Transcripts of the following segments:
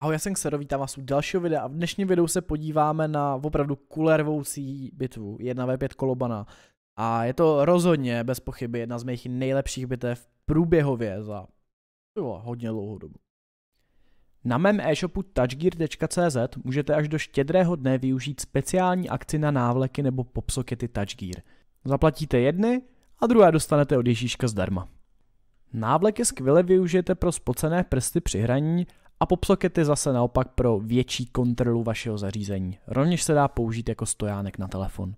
Ahoj, já jsem Xero, vítám vás u dalšího videa a v dnešním videu se podíváme na opravdu kulervoucí bitvu 1v5 Kolobana. A je to rozhodně bez pochyby jedna z mých nejlepších bitev průběhově za jo, hodně dlouhou dobu. Na mém e-shopu touchgear.cz můžete až do štědrého dne využít speciální akci na návleky nebo popsokety Touchgear. Zaplatíte jedny a druhé dostanete od Ježíška zdarma. Návleky skvěle využijete pro spocené prsty při hraní a popsocket je zase naopak pro větší kontrolu vašeho zařízení. Rovněž se dá použít jako stojánek na telefon.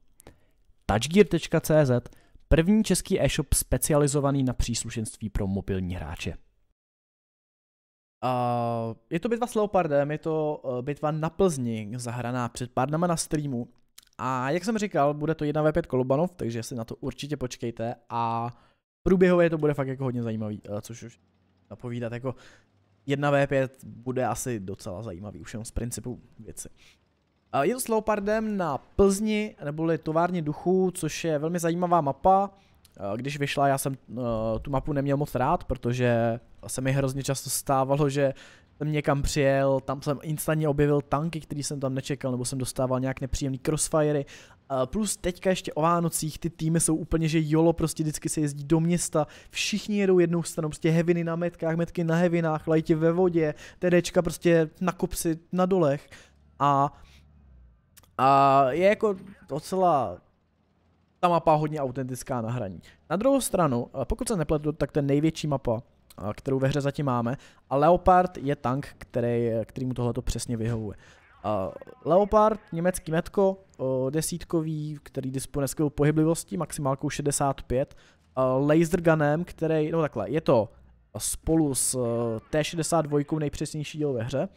Touchgear.cz První český e-shop specializovaný na příslušenství pro mobilní hráče. Uh, je to bitva s Leopardem, je to uh, bitva na Plzni, zahraná před pár dnama na streamu. A jak jsem říkal, bude to 1v5 kolobanov, takže si na to určitě počkejte a průběhově to bude fakt jako hodně zajímavý, uh, což už napovídat jako 1v5 bude asi docela zajímavý, už jenom z principu věci. Je to s Leopardem na Plzni, neboli továrně duchů, což je velmi zajímavá mapa. Když vyšla, já jsem eh, tu mapu neměl moc rád, protože se mi hrozně často stávalo, že jsem někam přijel, tam jsem instantně objevil tanky, který jsem tam nečekal, nebo jsem dostával nějak nepříjemný crossfiry. Plus teďka ještě o Vánocích, ty týmy jsou úplně, že jolo, prostě vždycky se jezdí do města, všichni jedou jednou stranou, prostě heviny na metkách, metky na hevinách, lajti ve vodě, TDčka prostě na kopci, na dolech. A, a je jako docela ta mapa hodně autentická na hraní. Na druhou stranu, pokud se nepletu, tak ten největší mapa kterou ve hře zatím máme. A Leopard je tank, který, který mu tohleto přesně vyhovuje. Leopard, německý metko, desítkový, který disponuje skvělou pohyblivostí, maximálkou 65. laser gunem, který, no takhle, je to spolu s e, T62 nejpřesnější díl ve hře,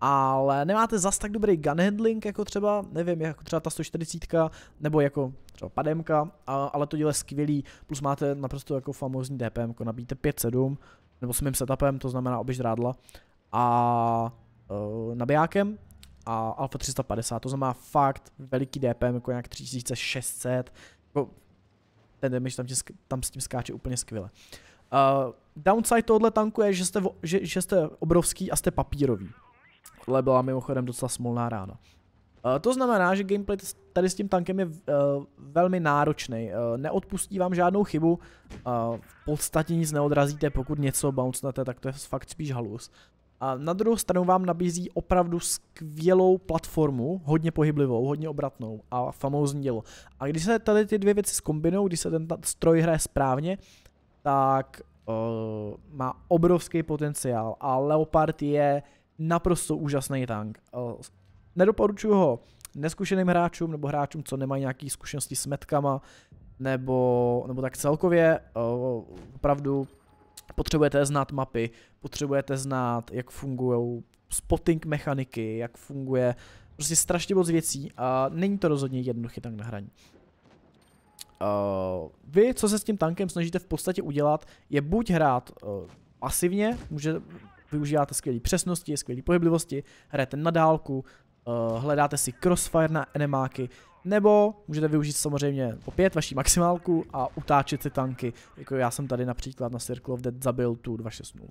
ale nemáte zas tak dobrý gun handling, jako třeba, nevím, jako třeba ta 140, nebo jako pademka, a, ale to dílo je skvělý, plus máte naprosto jako famózní DPM, jako nabíjíte 5-7, nebo s mým setupem, to znamená rádla a uh, nabijákem a Alfa 350, to znamená fakt veliký DPM, jako nějak 3600, jako ten damage tam, tě, tam s tím skáče úplně skvěle. Uh, downside tohohle tanku je, že jste, že, že jste obrovský a jste papírový. Tohle byla mimochodem docela smolná rána. Eh, to znamená, že gameplay tady s tím tankem je eh, velmi náročný. Eh, neodpustí vám žádnou chybu, v podstatě nic neodrazíte, pokud něco bouncnete, tak to je fakt spíš halus. A na druhou stranu vám nabízí opravdu skvělou platformu, hodně pohyblivou, hodně obratnou a famózní dělo. A když se tady ty dvě věci zkombinují, když se ten stroj hraje správně, tak uh, má obrovský potenciál a Leopard je naprosto úžasný tank. Uh, Nedoporučuju ho neskušeným hráčům nebo hráčům, co nemají nějaké zkušenosti s metkama, nebo, nebo tak celkově o, opravdu potřebujete znát mapy, potřebujete znát, jak fungují spotting mechaniky, jak funguje prostě strašně moc věcí a není to rozhodně jednoduché tank na hraní. Uh, vy, co se s tím tankem snažíte v podstatě udělat, je buď hrát uh, pasivně, může, využíváte skvělé přesnosti, skvělé pohyblivosti, hrajete na dálku, Eh, hledáte si crossfire na enemáky, nebo můžete využít samozřejmě opět vaší maximálku a utáčet si tanky, jako já jsem tady například na Circle of Dead zabil tu 260.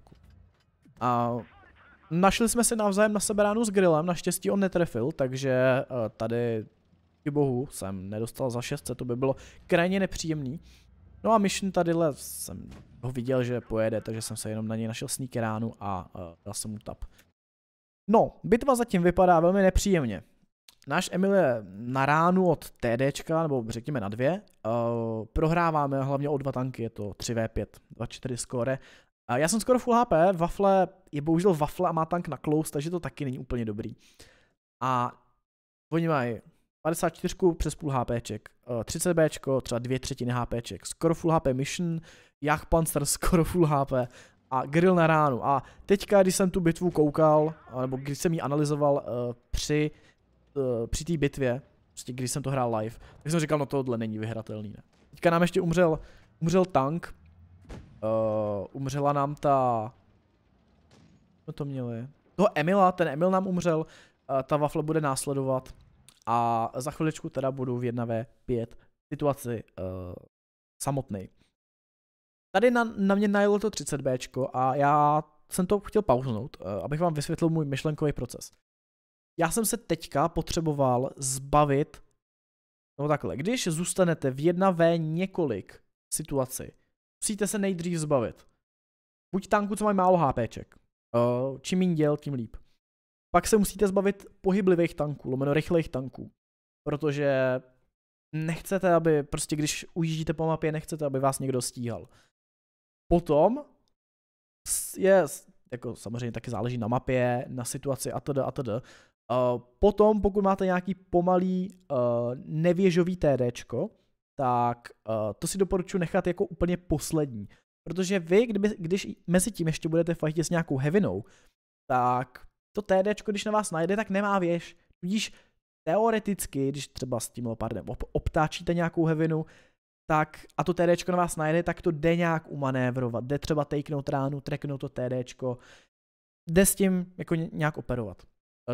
A našli jsme se navzájem na ránu s grillem, naštěstí on netrefil, takže uh, tady i bohu jsem nedostal za 600, to by bylo krajně nepříjemný. No a Mission tadyhle jsem ho viděl, že pojede, takže jsem se jenom na něj našel ránu a uh, dal jsem mu tap. No, bitva zatím vypadá velmi nepříjemně. Náš Emil je na ránu od TDčka, nebo řekněme na dvě. Eh, prohráváme hlavně o dva tanky, je to 3v5, 2-4 skóre. já jsem skoro full HP, Wafle je bohužel Wafle a má tank na close, takže to taky není úplně dobrý. A oni mají 54 přes půl HPček, 30 eh, Bčko, třeba dvě třetiny HPček, skoro full HP Mission, jak panzer, skoro full HP a grill na ránu. A teďka, když jsem tu bitvu koukal, nebo když jsem ji analyzoval uh, při, uh, při té bitvě, prostě když jsem to hrál live, tak jsem říkal, no tohle není vyhratelný, ne. Teďka nám ještě umřel, umřel tank, uh, umřela nám ta, co to měli, toho Emila, ten Emil nám umřel, uh, ta wafle bude následovat a za chviličku teda budu v 1v5 situaci uh, samotnej. Tady na, na mě najelo to 30B a já jsem to chtěl pauznout, eh, abych vám vysvětlil můj myšlenkový proces. Já jsem se teďka potřeboval zbavit, no takhle, když zůstanete v 1V několik situaci, musíte se nejdřív zbavit. Buď tanku, co mají málo HPček. Eh, čím méně děl, tím líp. Pak se musíte zbavit pohyblivých tanků, lomeno rychlejch tanků. Protože nechcete, aby prostě když ujíždíte po mapě, nechcete, aby vás někdo stíhal. Potom je, jako samozřejmě taky záleží na mapě, na situaci a atd. atd. Uh, potom, pokud máte nějaký pomalý uh, nevěžový TD, tak uh, to si doporučuji nechat jako úplně poslední. Protože vy, kdyby, když mezi tím ještě budete fajtit s nějakou hevinou, tak to TD, když na vás najde, tak nemá věž. Tudíž teoreticky, když třeba s tím leopardem obtáčíte nějakou hevinu, tak a to TDčko na vás najde, tak to jde nějak umanévrovat. Jde třeba takenout ránu, treknout to TDčko, jde s tím jako nějak operovat.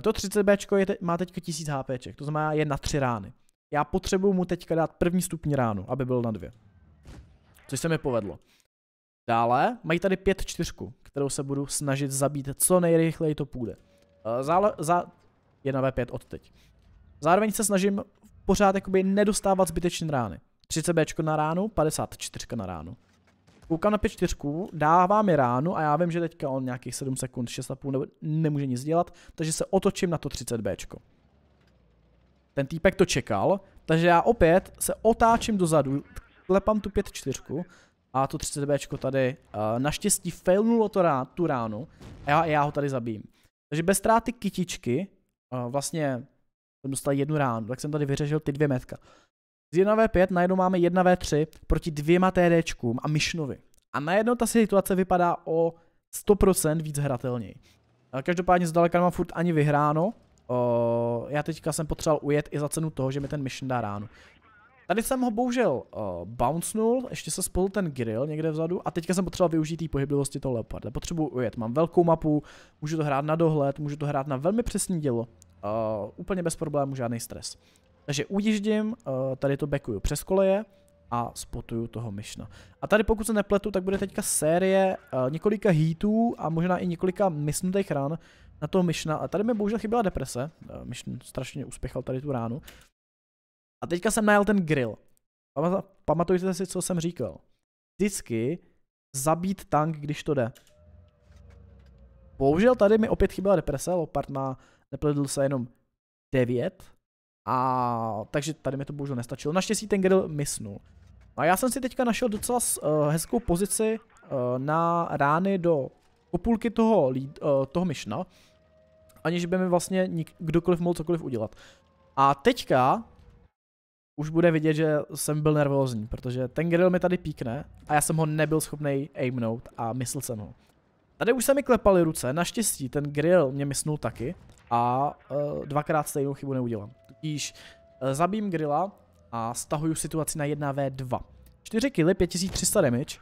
To 30B je te- má teďka 1000 HP, to znamená je na 3 rány. Já potřebuju mu teďka dát první stupní ránu, aby byl na dvě. Což se mi povedlo. Dále mají tady pět čtyřku, kterou se budu snažit zabít co nejrychleji to půjde. Eh, zále, za 1v5 od teď. Zároveň se snažím pořád jakoby nedostávat zbytečné rány. 30B na ránu, 54 na ránu. Koukám na 5 dává mi ránu a já vím, že teďka on nějakých 7 sekund, 6,5 nebo nemůže nic dělat, takže se otočím na to 30B. Ten týpek to čekal, takže já opět se otáčím dozadu, klepám tu 5 a to 30B tady uh, naštěstí failnulo to ránu tu ránu a já, já ho tady zabijím. Takže bez ztráty kytičky, uh, vlastně jsem dostal jednu ránu, tak jsem tady vyřešil ty dvě metka. Z 1v5 najednou máme 1v3 proti dvěma TDčkům a Mišnovi. A najednou ta situace vypadá o 100% víc hratelněji. Eh, každopádně zdaleka nemám furt ani vyhráno. O, eh, já teďka jsem potřeboval ujet i za cenu toho, že mi ten Myšn dá ránu. Tady jsem ho bohužel uh, eh, bouncenul, ještě se spolu ten grill někde vzadu a teďka jsem potřeboval využít té pohyblivosti toho leoparda. Potřebuji ujet, mám velkou mapu, můžu to hrát na dohled, můžu to hrát na velmi přesný dělo. Uh, úplně bez problémů, žádný stres. Takže ujíždím, eh, tady to backuju přes koleje a spotuju toho myšna. A tady pokud se nepletu, tak bude teďka série eh, několika heatů a možná i několika misnutých ran na toho myšna. A tady mi bohužel chyběla deprese, eh, myšn strašně uspěchal tady tu ránu. A teďka jsem najel ten grill. Pamatujte si, co jsem říkal. Vždycky zabít tank, když to jde. Bohužel tady mi opět chyběla deprese, Lopard má, nepletl se jenom 9 a takže tady mi to bohužel nestačilo. Naštěstí ten grill misnul. A já jsem si teďka našel docela uh, hezkou pozici uh, na rány do popůlky toho, lead, uh, toho myšna, aniž by mi vlastně nik, kdokoliv mohl cokoliv udělat. A teďka už bude vidět, že jsem byl nervózní, protože ten grill mi tady píkne a já jsem ho nebyl schopný aimnout a myslel jsem ho. Tady už se mi klepaly ruce, naštěstí ten grill mě mysnul taky a uh, dvakrát stejnou chybu neudělám. Tudíž eh, zabím grilla a stahuju situaci na 1v2. 4 kily, 5300 damage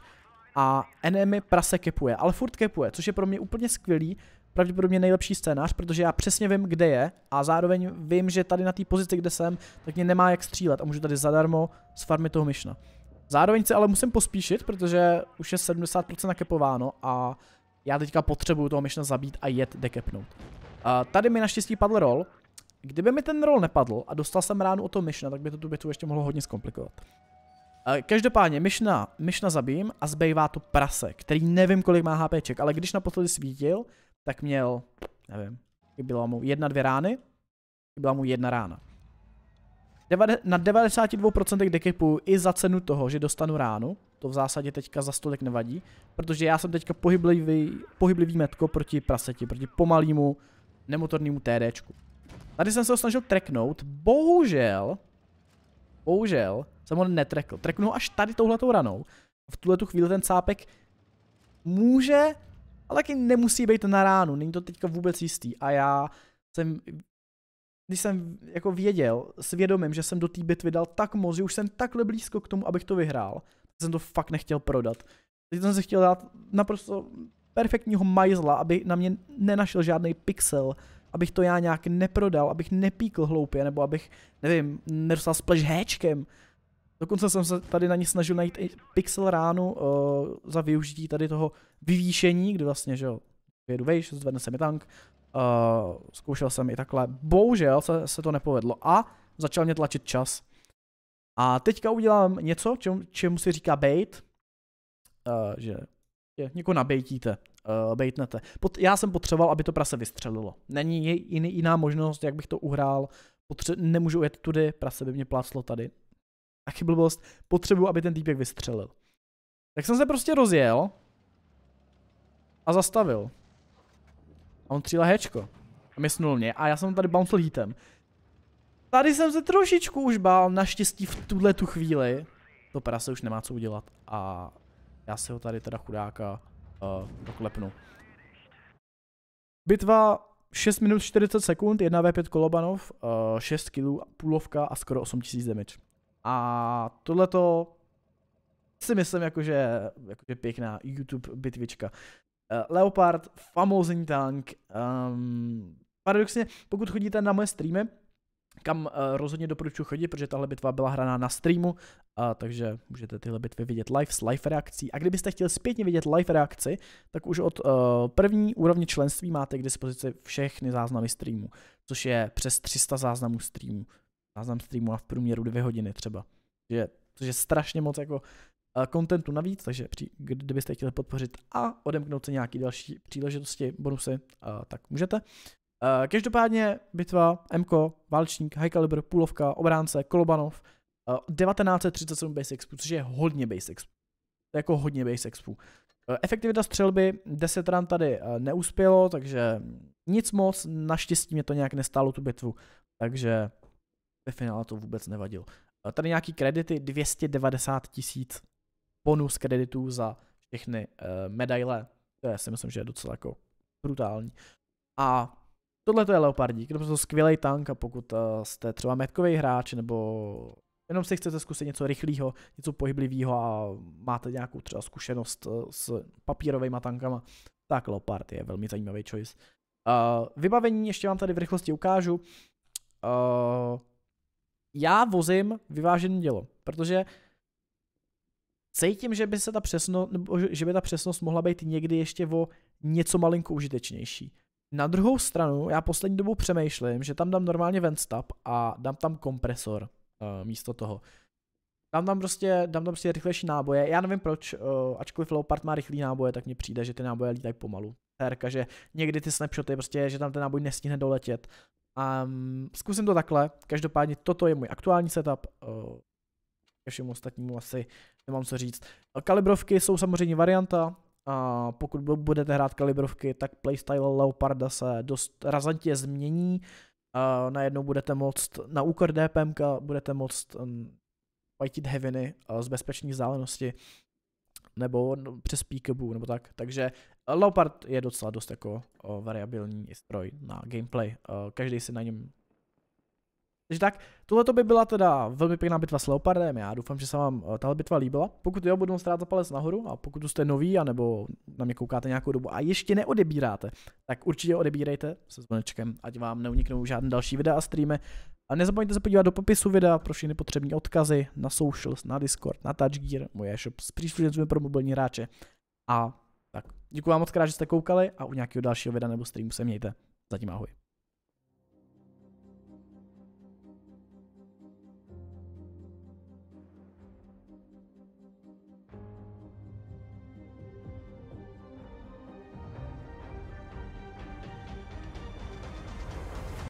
a enemy prase kepuje, ale furt kepuje, což je pro mě úplně skvělý, pravděpodobně nejlepší scénář, protože já přesně vím, kde je a zároveň vím, že tady na té pozici, kde jsem, tak mě nemá jak střílet a můžu tady zadarmo s farmy toho myšna. Zároveň se ale musím pospíšit, protože už je 70% nakepováno a já teďka potřebuju toho myšna zabít a jet dekepnout. Uh, eh, tady mi naštěstí padl roll, Kdyby mi ten roll nepadl a dostal jsem ránu o to myšna, tak by to tu bitvu ještě mohlo hodně zkomplikovat. Každopádně, myšna, myšna zabijím a zbývá to prase, který nevím, kolik má HPček, ale když naposledy svítil, tak měl, nevím, byla mu jedna, dvě rány, byla mu jedna rána. na 92% dekipu i za cenu toho, že dostanu ránu, to v zásadě teďka za stolek nevadí, protože já jsem teďka pohyblivý, pohyblivý metko proti praseti, proti pomalýmu nemotornému TDčku. Tady jsem se ho snažil treknout, bohužel, bohužel jsem ho netrekl. Treknu ho až tady touhletou ranou. V tuhle tu chvíli ten cápek může, ale taky nemusí být na ránu, není to teďka vůbec jistý. A já jsem, když jsem jako věděl, svědomím, že jsem do té bitvy dal tak moc, že už jsem takhle blízko k tomu, abych to vyhrál, jsem to fakt nechtěl prodat. Teď jsem se chtěl dát naprosto perfektního majzla, aby na mě nenašel žádný pixel abych to já nějak neprodal, abych nepíkl hloupě, nebo abych, nevím, nedostal splash héčkem. Dokonce jsem se tady na ní snažil najít i pixel ránu uh, za využití tady toho vyvýšení, kdy vlastně, že jo, jedu vejš, zvedne se mi tank, uh, zkoušel jsem i takhle, bohužel se, se to nepovedlo a začal mě tlačit čas. A teďka udělám něco, čemu, čemu si říká bait, uh, že je, někoho nabejtíte uh, eh, bejtnete. Pot, já jsem potřeboval, aby to prase vystřelilo. Není jiný, jiná možnost, jak bych to uhrál. Potře- nemůžu jet tudy, prase by mě pláclo tady. Taky blbost. Potřebuju, aby ten týpek vystřelil. Tak jsem se prostě rozjel a zastavil. A on tříle hečko. A mysnul mě a já jsem tady bouncel hitem. Tady jsem se trošičku už bál, naštěstí v tuhle tu chvíli. To prase už nemá co udělat a já si ho tady teda chudáka uh, doklepnu. Bitva 6 minut 40 sekund, 1v5 Kolobanov, uh, 6 kg, půlovka a skoro 8000 damage. A tohleto si myslím jakože, jakože pěkná YouTube bitvička. Uh, Leopard, famózní tank. Um, paradoxně, pokud chodíte na moje streamy, kam eh, rozhodně doporučuji chodit, protože tahle bitva byla hraná na streamu, uh, takže můžete tyhle bitvy vidět live s live reakcí. A kdybyste chtěli zpětně vidět live reakci, tak už od uh, první úrovně členství máte k dispozici všechny záznamy streamu, což je přes 300 záznamů streamu. Záznam streamu a v průměru 2 hodiny třeba. Je, což je strašně moc jako kontentu eh, navíc, takže při, kdybyste chtěli podpořit a odemknout se nějaké další příležitosti, bonusy, tak můžete. Eh, každopádně bitva, MKO, válečník, high caliber, půlovka, obránce, Kolobanov, uh, eh, 1937 base expu, což je hodně base expu. To je jako hodně base expu. Uh, eh, efektivita střelby, 10 ran tady uh, neuspělo, takže nic moc, naštěstí mě to nějak nestálo tu bitvu, takže ve finále to vůbec nevadilo. Uh, tady nějaký kredity, 290 tisíc bonus kreditů za všechny uh, medaile, to já si myslím, že je docela jako brutální. A Tohle to je leopardík, to je prostě skvělý tank a pokud eh, jste třeba metkový hráč nebo jenom si chcete zkusit něco rychlého, něco pohyblivého a máte nějakou třeba zkušenost eh, s papírovými tankama, tak Leopard je velmi zajímavý choice. Uh, vybavení ještě vám tady v rychlosti ukážu. Uh, já vozím vyvážené dělo, protože cítím, že by, se ta přesnost, že by ta přesnost mohla být někdy ještě o něco malinko užitečnější. Na druhou stranu, já poslední dobou přemýšlím, že tam dám normálně venstap a dám tam kompresor uh, místo toho. Dám tam prostě, dám tam prostě rychlejší náboje. Já nevím proč, uh, ačkoliv Leopard má rychlý náboje, tak mi přijde, že ty náboje lítají pomalu. Herka, že někdy ty snapshoty, prostě, že tam ten náboj nestihne doletět. Um, zkusím to takhle, každopádně toto je můj aktuální setup, uh, ke všemu ostatnímu asi nemám co říct. Kalibrovky jsou samozřejmě varianta, a pokud budete hrát kalibrovky, tak playstyle Leoparda se dost razantně změní. A najednou budete moct na úkor DPMK budete moct um, fightit heaviny z bezpečné vzdálenosti nebo no, přes peekaboo nebo tak. Takže Leopard je docela dost jako variabilní stroj na gameplay. Každý si na něm takže tak, tohle by byla teda velmi pěkná bitva s Leopardem, já doufám, že se vám eh, tahle bitva líbila. Pokud jo, budu moc rád za palec nahoru a pokud jste nový, anebo na mě koukáte nějakou dobu a ještě neodebíráte, tak určitě odebírejte se zvonečkem, ať vám neuniknou žádné další videa a streamy. A nezapomeňte se podívat do popisu videa pro všechny potřební odkazy na socials, na Discord, na Touchgear, moje shop s příslušenstvím pro mobilní hráče. A tak, děkuji vám moc krát, že jste koukali a u nějakého dalšího videa nebo streamu se mějte. Zatím ahoj.